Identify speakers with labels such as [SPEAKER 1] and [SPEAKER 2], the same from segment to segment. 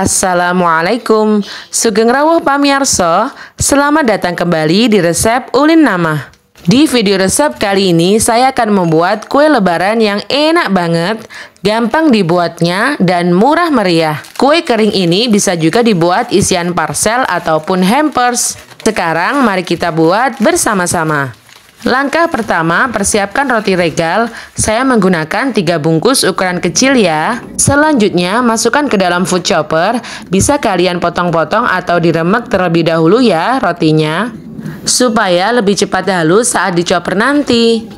[SPEAKER 1] Assalamualaikum, Sugeng Rawuh Pamiarso, selamat datang kembali di resep Ulin Nama. Di video resep kali ini saya akan membuat kue lebaran yang enak banget, gampang dibuatnya dan murah meriah. Kue kering ini bisa juga dibuat isian parcel ataupun hampers. Sekarang mari kita buat bersama-sama. Langkah pertama, persiapkan roti regal. Saya menggunakan 3 bungkus ukuran kecil ya. Selanjutnya, masukkan ke dalam food chopper. Bisa kalian potong-potong atau diremek terlebih dahulu ya rotinya. Supaya lebih cepat halus saat dicoper nanti.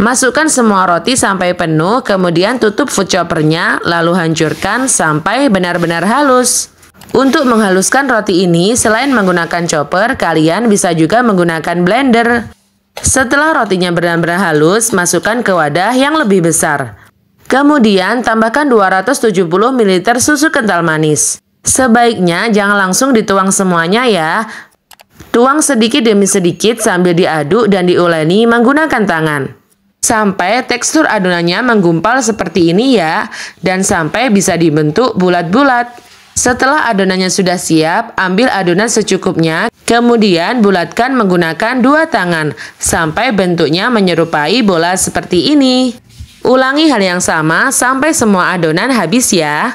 [SPEAKER 1] Masukkan semua roti sampai penuh, kemudian tutup food choppernya, lalu hancurkan sampai benar-benar halus. Untuk menghaluskan roti ini, selain menggunakan chopper, kalian bisa juga menggunakan blender. Setelah rotinya benar-benar halus, masukkan ke wadah yang lebih besar. Kemudian tambahkan 270 ml susu kental manis. Sebaiknya jangan langsung dituang semuanya ya. Tuang sedikit demi sedikit sambil diaduk dan diuleni menggunakan tangan. Sampai tekstur adonannya menggumpal seperti ini ya, dan sampai bisa dibentuk bulat-bulat. Setelah adonannya sudah siap, ambil adonan secukupnya, kemudian bulatkan menggunakan dua tangan sampai bentuknya menyerupai bola seperti ini. Ulangi hal yang sama sampai semua adonan habis ya.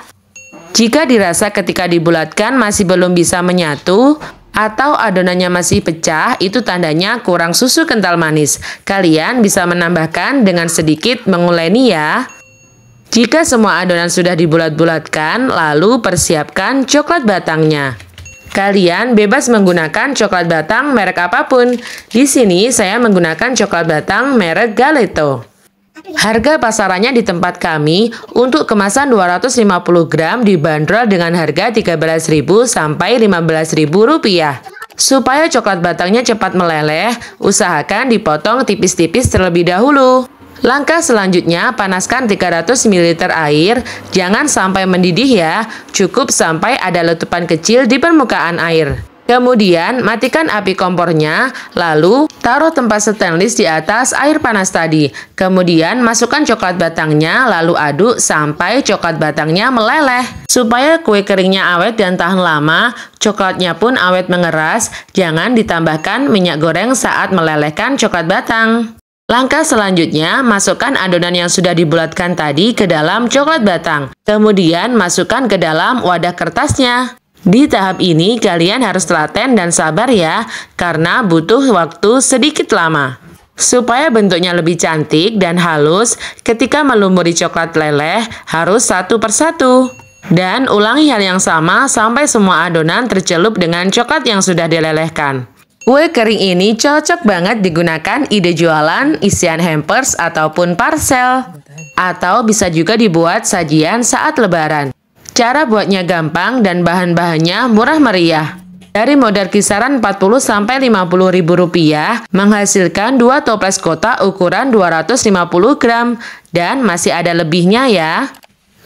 [SPEAKER 1] Jika dirasa ketika dibulatkan masih belum bisa menyatu, atau adonannya masih pecah, itu tandanya kurang susu kental manis. Kalian bisa menambahkan dengan sedikit menguleni ya. Jika semua adonan sudah dibulat-bulatkan, lalu persiapkan coklat batangnya. Kalian bebas menggunakan coklat batang merek apapun. Di sini saya menggunakan coklat batang merek Galetto. Harga pasarannya di tempat kami untuk kemasan 250 gram dibanderol dengan harga 13.000 sampai 15.000 rupiah. Supaya coklat batangnya cepat meleleh, usahakan dipotong tipis-tipis terlebih dahulu. Langkah selanjutnya, panaskan 300 ml air, jangan sampai mendidih ya, cukup sampai ada letupan kecil di permukaan air. Kemudian, matikan api kompornya, lalu taruh tempat stainless di atas air panas tadi. Kemudian, masukkan coklat batangnya, lalu aduk sampai coklat batangnya meleleh. Supaya kue keringnya awet dan tahan lama, coklatnya pun awet mengeras, jangan ditambahkan minyak goreng saat melelehkan coklat batang. Langkah selanjutnya, masukkan adonan yang sudah dibulatkan tadi ke dalam coklat batang. Kemudian masukkan ke dalam wadah kertasnya. Di tahap ini kalian harus telaten dan sabar ya, karena butuh waktu sedikit lama. Supaya bentuknya lebih cantik dan halus, ketika melumuri coklat leleh harus satu persatu. Dan ulangi hal yang sama sampai semua adonan tercelup dengan coklat yang sudah dilelehkan. Kue kering ini cocok banget digunakan ide jualan, isian hampers ataupun parcel. Atau bisa juga dibuat sajian saat lebaran. Cara buatnya gampang dan bahan-bahannya murah meriah. Dari modal kisaran 40 sampai 50 ribu rupiah, menghasilkan 2 toples kotak ukuran 250 gram dan masih ada lebihnya ya.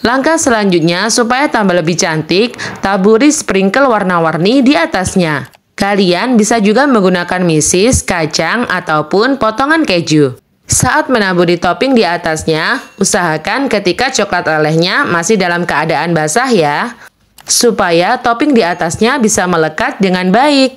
[SPEAKER 1] Langkah selanjutnya supaya tambah lebih cantik, taburi sprinkle warna-warni di atasnya. Kalian bisa juga menggunakan misis, kacang, ataupun potongan keju. Saat menaburi topping di atasnya, usahakan ketika coklat lelehnya masih dalam keadaan basah ya, supaya topping di atasnya bisa melekat dengan baik.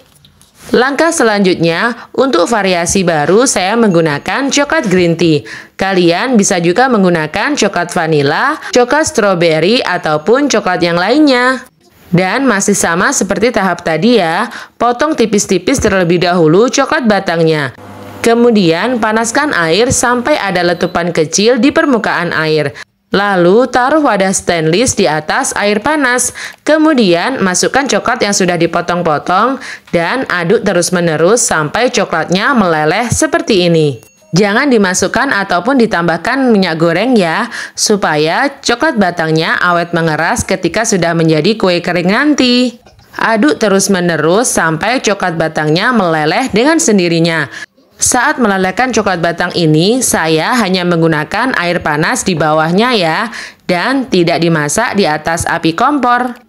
[SPEAKER 1] Langkah selanjutnya, untuk variasi baru saya menggunakan coklat green tea. Kalian bisa juga menggunakan coklat vanila, coklat strawberry, ataupun coklat yang lainnya. Dan masih sama seperti tahap tadi ya, potong tipis-tipis terlebih dahulu coklat batangnya. Kemudian panaskan air sampai ada letupan kecil di permukaan air. Lalu taruh wadah stainless di atas air panas. Kemudian masukkan coklat yang sudah dipotong-potong dan aduk terus-menerus sampai coklatnya meleleh seperti ini. Jangan dimasukkan ataupun ditambahkan minyak goreng ya, supaya coklat batangnya awet mengeras ketika sudah menjadi kue kering nanti. Aduk terus-menerus sampai coklat batangnya meleleh dengan sendirinya. Saat melelehkan coklat batang ini, saya hanya menggunakan air panas di bawahnya ya, dan tidak dimasak di atas api kompor.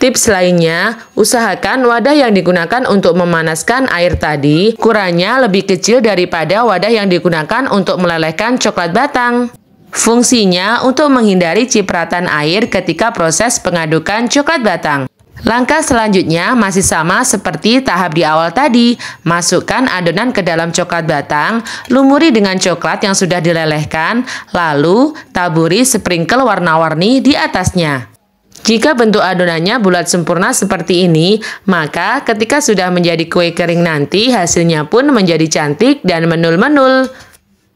[SPEAKER 1] Tips lainnya, usahakan wadah yang digunakan untuk memanaskan air tadi kurangnya lebih kecil daripada wadah yang digunakan untuk melelehkan coklat batang. Fungsinya untuk menghindari cipratan air ketika proses pengadukan coklat batang. Langkah selanjutnya masih sama seperti tahap di awal tadi. Masukkan adonan ke dalam coklat batang, lumuri dengan coklat yang sudah dilelehkan, lalu taburi sprinkle warna-warni di atasnya. Jika bentuk adonannya bulat sempurna seperti ini, maka ketika sudah menjadi kue kering nanti, hasilnya pun menjadi cantik dan menul-menul.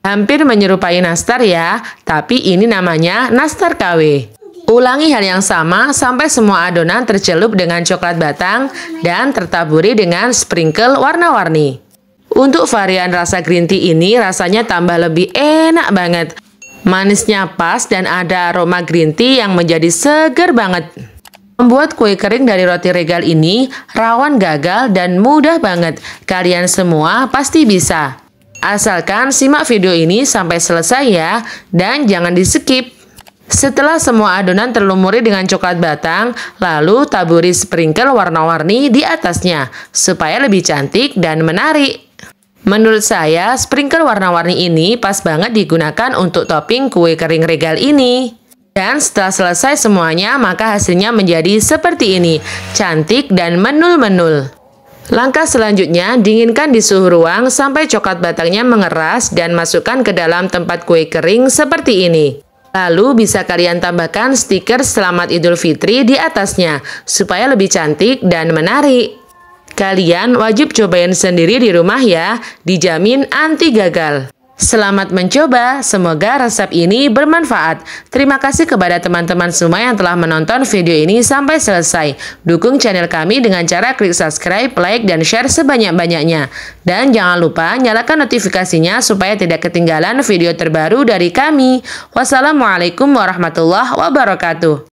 [SPEAKER 1] Hampir menyerupai nastar ya, tapi ini namanya nastar KW. Ulangi hal yang sama sampai semua adonan tercelup dengan coklat batang dan tertaburi dengan sprinkle warna-warni. Untuk varian rasa green tea ini rasanya tambah lebih enak banget. Manisnya pas dan ada aroma green tea yang menjadi seger banget. Membuat kue kering dari roti regal ini rawan gagal dan mudah banget. Kalian semua pasti bisa. Asalkan simak video ini sampai selesai ya dan jangan di skip. Setelah semua adonan terlumuri dengan coklat batang, lalu taburi sprinkle warna-warni di atasnya supaya lebih cantik dan menarik. Menurut saya, sprinkle warna-warni ini pas banget digunakan untuk topping kue kering regal ini. Dan setelah selesai semuanya, maka hasilnya menjadi seperti ini, cantik dan menul-menul. Langkah selanjutnya, dinginkan di suhu ruang sampai coklat batangnya mengeras dan masukkan ke dalam tempat kue kering seperti ini. Lalu bisa kalian tambahkan stiker selamat idul fitri di atasnya, supaya lebih cantik dan menarik. Kalian wajib cobain sendiri di rumah ya, dijamin anti gagal. Selamat mencoba, semoga resep ini bermanfaat. Terima kasih kepada teman-teman semua yang telah menonton video ini sampai selesai. Dukung channel kami dengan cara klik subscribe, like, dan share sebanyak-banyaknya. Dan jangan lupa nyalakan notifikasinya supaya tidak ketinggalan video terbaru dari kami. Wassalamualaikum warahmatullahi wabarakatuh.